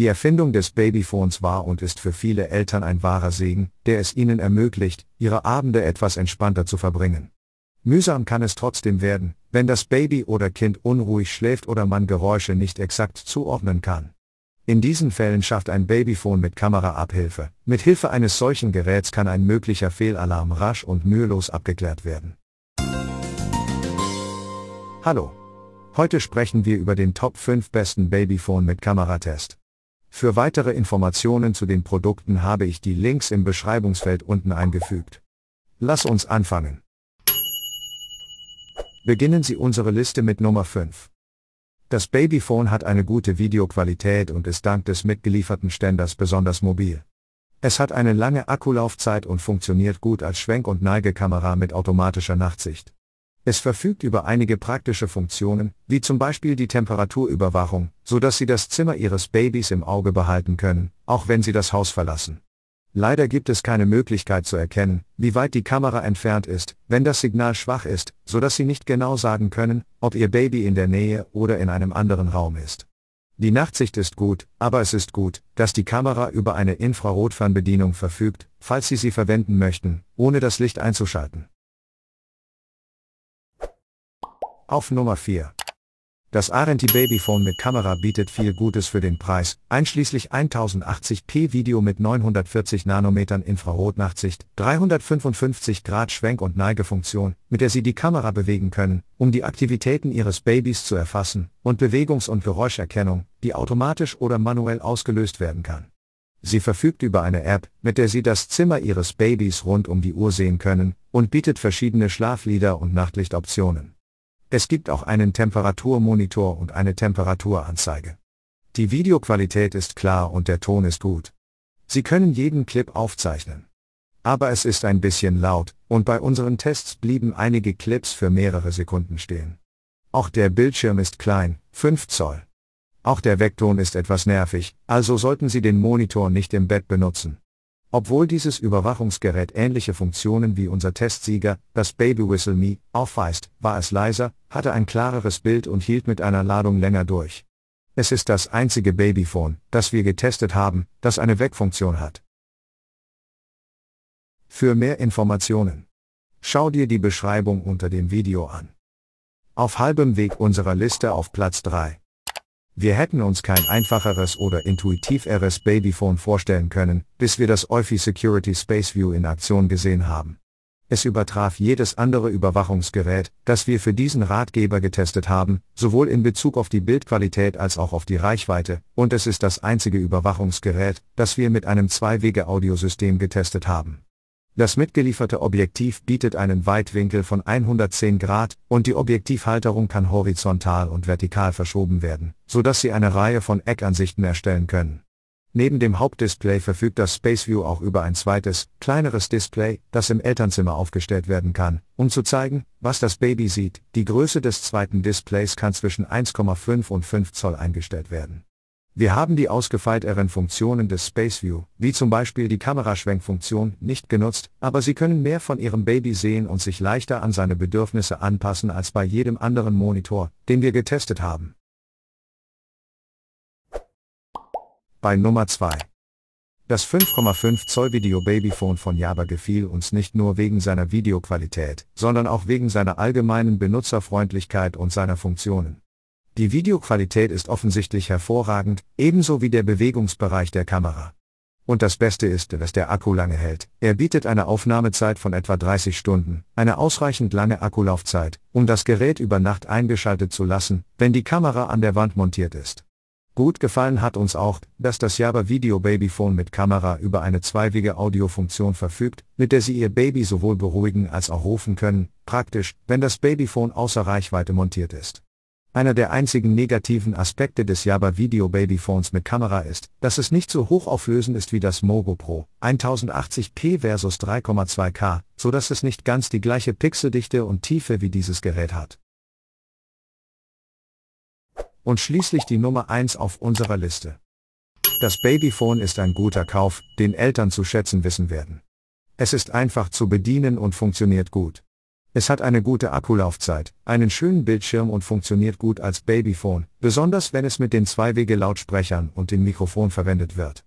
Die Erfindung des Babyphones war und ist für viele Eltern ein wahrer Segen, der es ihnen ermöglicht, ihre Abende etwas entspannter zu verbringen. Mühsam kann es trotzdem werden, wenn das Baby oder Kind unruhig schläft oder man Geräusche nicht exakt zuordnen kann. In diesen Fällen schafft ein Babyphone mit Kamera Abhilfe. Mit Hilfe eines solchen Geräts kann ein möglicher Fehlalarm rasch und mühelos abgeklärt werden. Hallo. Heute sprechen wir über den Top 5 besten Babyphone mit Kameratest. Für weitere Informationen zu den Produkten habe ich die Links im Beschreibungsfeld unten eingefügt. Lass uns anfangen. Beginnen Sie unsere Liste mit Nummer 5. Das Babyphone hat eine gute Videoqualität und ist dank des mitgelieferten Ständers besonders mobil. Es hat eine lange Akkulaufzeit und funktioniert gut als Schwenk- und Neigekamera mit automatischer Nachtsicht. Es verfügt über einige praktische Funktionen, wie zum Beispiel die Temperaturüberwachung, so dass Sie das Zimmer Ihres Babys im Auge behalten können, auch wenn Sie das Haus verlassen. Leider gibt es keine Möglichkeit zu erkennen, wie weit die Kamera entfernt ist, wenn das Signal schwach ist, so dass Sie nicht genau sagen können, ob Ihr Baby in der Nähe oder in einem anderen Raum ist. Die Nachtsicht ist gut, aber es ist gut, dass die Kamera über eine Infrarotfernbedienung verfügt, falls Sie sie verwenden möchten, ohne das Licht einzuschalten. Auf Nummer 4. Das Arenti Babyphone mit Kamera bietet viel Gutes für den Preis, einschließlich 1080p Video mit 940 Nanometern Infrarotnachtsicht, 355 Grad Schwenk- und Neigefunktion, mit der Sie die Kamera bewegen können, um die Aktivitäten Ihres Babys zu erfassen, und Bewegungs- und Geräuscherkennung, die automatisch oder manuell ausgelöst werden kann. Sie verfügt über eine App, mit der Sie das Zimmer Ihres Babys rund um die Uhr sehen können, und bietet verschiedene Schlaflieder und Nachtlichtoptionen. Es gibt auch einen Temperaturmonitor und eine Temperaturanzeige. Die Videoqualität ist klar und der Ton ist gut. Sie können jeden Clip aufzeichnen. Aber es ist ein bisschen laut, und bei unseren Tests blieben einige Clips für mehrere Sekunden stehen. Auch der Bildschirm ist klein, 5 Zoll. Auch der Weckton ist etwas nervig, also sollten Sie den Monitor nicht im Bett benutzen. Obwohl dieses Überwachungsgerät ähnliche Funktionen wie unser Testsieger, das Baby Whistle Me, aufweist, war es leiser, hatte ein klareres Bild und hielt mit einer Ladung länger durch. Es ist das einzige Babyphone, das wir getestet haben, das eine Wegfunktion hat. Für mehr Informationen. Schau dir die Beschreibung unter dem Video an. Auf halbem Weg unserer Liste auf Platz 3. Wir hätten uns kein einfacheres oder intuitiveres Babyphone vorstellen können, bis wir das Eufy Security Space View in Aktion gesehen haben. Es übertraf jedes andere Überwachungsgerät, das wir für diesen Ratgeber getestet haben, sowohl in Bezug auf die Bildqualität als auch auf die Reichweite, und es ist das einzige Überwachungsgerät, das wir mit einem Zwei-Wege-Audiosystem getestet haben. Das mitgelieferte Objektiv bietet einen Weitwinkel von 110 Grad und die Objektivhalterung kann horizontal und vertikal verschoben werden, so dass Sie eine Reihe von Eckansichten erstellen können. Neben dem Hauptdisplay verfügt das SpaceView auch über ein zweites, kleineres Display, das im Elternzimmer aufgestellt werden kann, um zu zeigen, was das Baby sieht. Die Größe des zweiten Displays kann zwischen 1,5 und 5 Zoll eingestellt werden. Wir haben die ausgefeilteren Funktionen des SpaceView, wie zum Beispiel die Kameraschwenkfunktion, nicht genutzt, aber Sie können mehr von Ihrem Baby sehen und sich leichter an seine Bedürfnisse anpassen als bei jedem anderen Monitor, den wir getestet haben. Bei Nummer 2. Das 5,5 Zoll Video Babyphone von Java gefiel uns nicht nur wegen seiner Videoqualität, sondern auch wegen seiner allgemeinen Benutzerfreundlichkeit und seiner Funktionen. Die Videoqualität ist offensichtlich hervorragend, ebenso wie der Bewegungsbereich der Kamera. Und das Beste ist, dass der Akku lange hält. Er bietet eine Aufnahmezeit von etwa 30 Stunden, eine ausreichend lange Akkulaufzeit, um das Gerät über Nacht eingeschaltet zu lassen, wenn die Kamera an der Wand montiert ist. Gut gefallen hat uns auch, dass das Java Video Babyphone mit Kamera über eine zweiwege Audiofunktion verfügt, mit der Sie Ihr Baby sowohl beruhigen als auch rufen können, praktisch, wenn das Babyphone außer Reichweite montiert ist. Einer der einzigen negativen Aspekte des Java Video Babyphones mit Kamera ist, dass es nicht so hochauflösend ist wie das Mogo Pro, 1080p versus 3,2K, so dass es nicht ganz die gleiche Pixeldichte und Tiefe wie dieses Gerät hat. Und schließlich die Nummer 1 auf unserer Liste. Das Babyphone ist ein guter Kauf, den Eltern zu schätzen wissen werden. Es ist einfach zu bedienen und funktioniert gut. Es hat eine gute Akkulaufzeit, einen schönen Bildschirm und funktioniert gut als Babyphone, besonders wenn es mit den zwei wege lautsprechern und dem Mikrofon verwendet wird.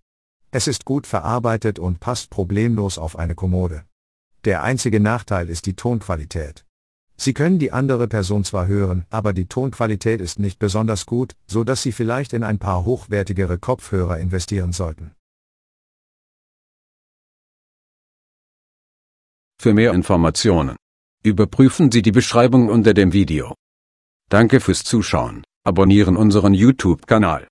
Es ist gut verarbeitet und passt problemlos auf eine Kommode. Der einzige Nachteil ist die Tonqualität. Sie können die andere Person zwar hören, aber die Tonqualität ist nicht besonders gut, so dass Sie vielleicht in ein paar hochwertigere Kopfhörer investieren sollten. Für mehr Informationen Überprüfen Sie die Beschreibung unter dem Video. Danke fürs Zuschauen. Abonnieren unseren YouTube-Kanal.